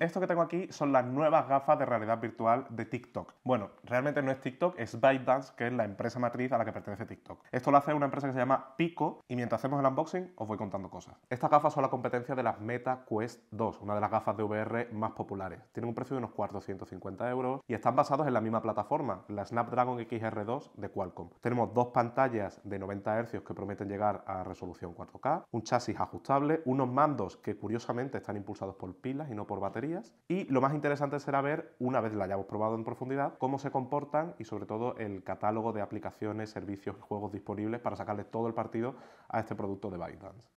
Esto que tengo aquí son las nuevas gafas de realidad virtual de TikTok. Bueno, realmente no es TikTok, es ByteDance, que es la empresa matriz a la que pertenece TikTok. Esto lo hace una empresa que se llama Pico y mientras hacemos el unboxing os voy contando cosas. Estas gafas son la competencia de las Meta Quest 2, una de las gafas de VR más populares. Tienen un precio de unos 450 euros y están basados en la misma plataforma, la Snapdragon XR2 de Qualcomm. Tenemos dos pantallas de 90 Hz que prometen llegar a resolución 4K, un chasis ajustable, unos mandos que curiosamente están impulsados por pilas y no por batería y lo más interesante será ver, una vez la hayamos probado en profundidad, cómo se comportan y sobre todo el catálogo de aplicaciones, servicios y juegos disponibles para sacarle todo el partido a este producto de ByteDance.